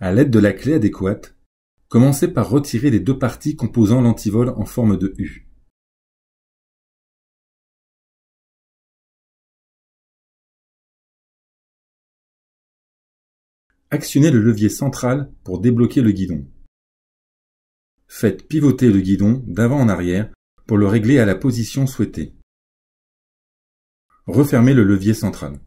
à l'aide de la clé adéquate, commencez par retirer les deux parties composant l'antivol en forme de U. Actionnez le levier central pour débloquer le guidon. Faites pivoter le guidon d'avant en arrière pour le régler à la position souhaitée. Refermez le levier central.